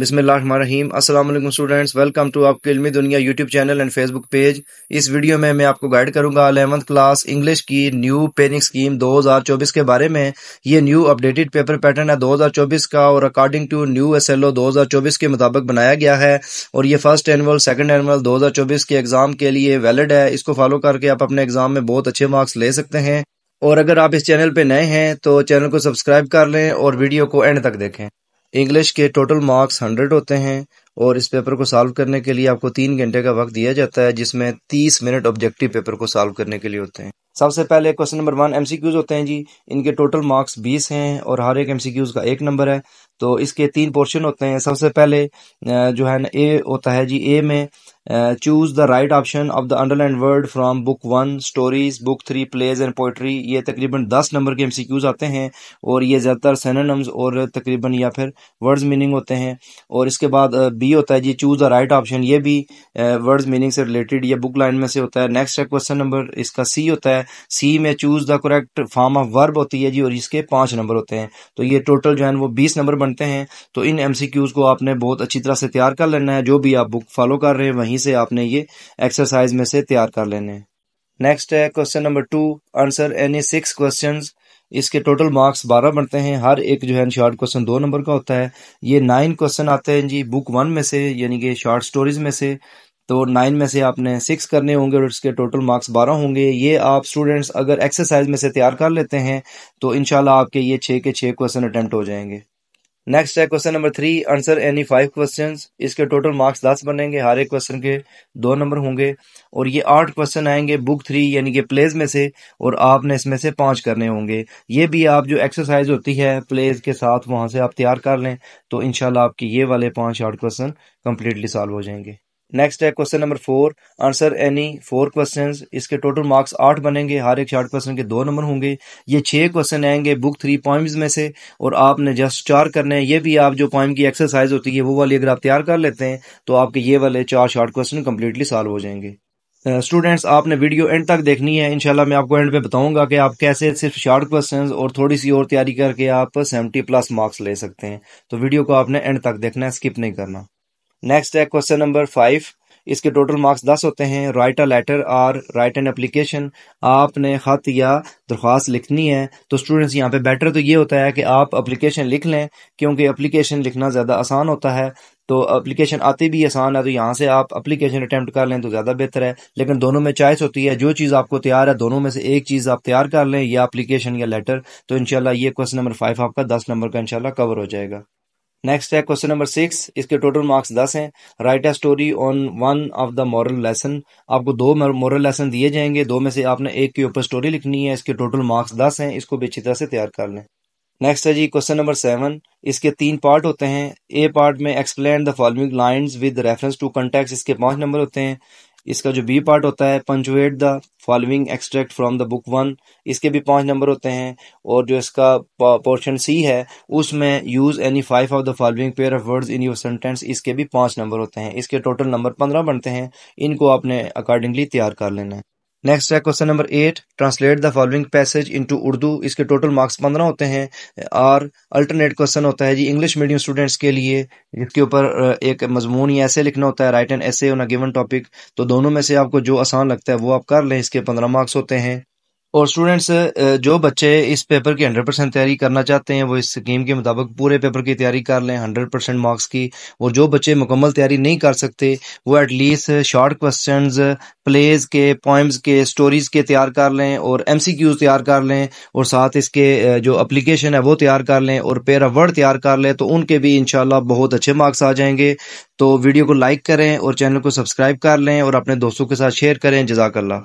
बिसमीम असल students welcome to आपके Ilmi Duniya YouTube channel and Facebook page इस वीडियो में मैं आपको गाइड करूंगा अलेवंथ क्लास इंग्लिश की न्यू पेनिंग स्कीम 2024 के बारे में ये न्यू अपडेटेड पेपर पैटर्न है 2024 का और according to new S L O दो हजार चौबीस के मुताबिक बनाया गया है और ये फर्स्ट एनअल सेकेंड एनअल दो हजार चौबीस के एग्जाम के लिए वैलिड है इसको फॉलो करके आप अपने एग्जाम में बहुत अच्छे मार्क्स ले सकते हैं और अगर आप इस चैनल पर नए हैं तो चैनल को सब्सक्राइब कर लें और वीडियो को एंड तक देखें इंग्लिश के टोटल मार्क्स हंड्रेड होते हैं और इस पेपर को सॉल्व करने के लिए आपको तीन घंटे का वक्त दिया जाता है जिसमें तीस मिनट ऑब्जेक्टिव पेपर को सॉल्व करने के लिए होते हैं सबसे पहले क्वेश्चन नंबर वन एमसीक्यूज होते हैं जी इनके टोटल मार्क्स बीस हैं और हर एक एमसीक्यूज का एक नंबर है तो इसके तीन पोर्शन होते हैं सबसे पहले जो है ना ए होता है जी ए में choose the right option of the underlined word from book one stories book three plays and poetry ये तकरीबन दस नंबर के एम सी क्यूज आते हैं और ये ज़्यादातर सैनम्स और तकरीबन या फिर वर्ड्स मीनिंग होते हैं और इसके बाद बी uh, होता है जी चूज़ द राइट ऑप्शन ये भी वर्ड्स uh, मीनिंग से रिलेटेड या बुक लाइन में से होता है नेक्स्ट है क्वेश्चन नंबर इसका सी होता है सी में choose the correct form of verb होती है जी और इसके पाँच नंबर होते हैं तो ये टोटल जो है वो बीस नंबर बनते हैं तो इन एम सी क्यूज़ को आपने बहुत अच्छी तरह से तैयार कर लेना है जो भी आप बुक फॉलो कर रहे हैं वहीं यहीं से आपने ये एक्सरसाइज में से तैयार कर लेने नेक्स्ट है question number two answer any six question इसके टोटल मार्क्स बारह बनते हैं हर एक जो है शॉर्ट क्वेश्चन दो नंबर का होता है ये नाइन क्वेश्चन आते हैं जी बुक वन में से यानी कि शॉर्ट स्टोरीज में से तो नाइन में से आपने सिक्स करने होंगे और इसके टोटल मार्क्स बारह होंगे ये आप स्टूडेंट्स अगर एक्सरसाइज में से तैयार कर लेते हैं तो इनशाला आपके ये छः के छः क्वेश्चन अटैम्प्ट हो जाएंगे नेक्स्ट है question number three answer any five question इसके टोटल मार्क्स दस बनेंगे हर एक क्वेश्चन के दो नंबर होंगे और ये आठ क्वेश्चन आएंगे बुक थ्री यानी कि प्लेज में से और आपने इसमें से पांच करने होंगे ये भी आप जो एक्सरसाइज होती है प्लेज के साथ वहां से आप तैयार कर लें तो इनशाला आपके ये वाले पांच आठ क्वेश्चन कंप्लीटली सॉल्व हो जाएंगे नेक्स्ट है question number four answer any four question इसके टोटल मार्क्स आठ बनेंगे हर एक शार्ट क्वेश्चन के दो नंबर होंगे ये छह क्वेश्चन आएंगे बुक थ्री पॉइंट्स में से और आपने जस्ट चार करने हैं ये भी आप जो पॉइंट की एक्सरसाइज होती है वो वाली अगर आप तैयार कर लेते हैं तो आपके ये वाले चार शार्ट क्वेश्चन कम्प्लीटली सॉल्व हो जाएंगे स्टूडेंट्स uh, आपने वीडियो एंड तक देखनी है इनशाला मैं आपको एंड पे बताऊंगा कि आप कैसे सिर्फ शार्ट क्वेश्चन और थोड़ी सी और तैयारी करके आप सेवेंटी प्लस मार्क्स ले सकते हैं तो वीडियो को आपने एंड तक देखना है स्किप नहीं करना नेक्स्ट है क्वेश्चन नंबर फाइव इसके टोटल मार्क्स दस होते हैं राइट अ लेटर और राइट एन एप्लीकेशन आपने ख़त या दरख्वास्त लिखनी है तो स्टूडेंट्स यहाँ पे बेटर तो ये होता है कि आप अप्लीकेशन लिख लें क्योंकि एप्लीकेशन लिखना ज़्यादा आसान होता है तो एप्लीकेशन आती भी आसान है तो यहाँ से आप एप्लीकेशन अटैम्प्ट कर लें तो ज़्यादा बेहतर है लेकिन दोनों में चॉइस होती है जो चीज़ आपको तैयार है दोनों में से एक चीज़ आप तैयार कर लें या अप्लीकेशन या लेटर तो इनशाला ये क्वेश्चन नंबर फाइव आपका दस नंबर का इनशाला कवर हो जाएगा नेक्स्ट है क्वेश्चन नंबर सिक्स इसके टोटल मार्क्स दस हैं write a story on one of the moral lesson आपको दो मॉरल लेसन दिए जाएंगे दो में से आपने एक के ऊपर स्टोरी लिखनी है इसके टोटल मार्क्स दस हैं इसको भी अच्छी तरह से तैयार कर लें नेक्स्ट है जी क्वेश्चन नंबर सेवन इसके तीन पार्ट होते हैं ए पार्ट में explain the following lines with reference to context इसके पांच नंबर होते हैं इसका जो बी पार्ट होता है punctuate the following extract from the book one इसके भी पांच नंबर होते हैं और जो इसका पोर्शन सी है उसमें use any five of the following pair of words in your sentence इसके भी पांच नंबर होते हैं इसके टोटल नंबर पंद्रह बनते हैं इनको आपने अकॉर्डिंगली तैयार कर लेना है नेक्स्ट है question number eight translate the following passage into Urdu इसके टोटल मार्क्स पंद्रह होते हैं और अल्टरनेट क्वेश्चन होता है जी इंग्लिश मीडियम स्टूडेंट्स के लिए जिसके ऊपर एक मजमून या ऐसे लिखना होता है राइट एंड ऐसे गिवन टॉपिक तो दोनों में से आपको जो आसान लगता है वो आप कर लें इसके पंद्रह मार्क्स होते हैं और स्टूडेंट्स जो बच्चे इस पेपर की हंड्रेड परसेंट तैयारी करना चाहते हैं वो इस स्कीम के मुताबिक पूरे पेपर की तैयारी कर लें हंड्रेड परसेंट मार्क्स की और जो बच्चे मुकम्मल तैयारी नहीं कर सकते वो एटलीस्ट शॉर्ट क्वेश्चंस प्लेज के पॉइंट्स के स्टोरीज के तैयार कर लें और एम सी क्यूज तैयार कर लें और साथ इसके जो अप्लीकेशन है वो तैयार कर लें और पेरा वर्ड तैयार कर लें तो उनके भी इनशाला बहुत अच्छे मार्क्स आ जाएंगे तो वीडियो को लाइक करें और चैनल को सब्सक्राइब कर लें और अपने दोस्तों के साथ शेयर करें जजाकल्ला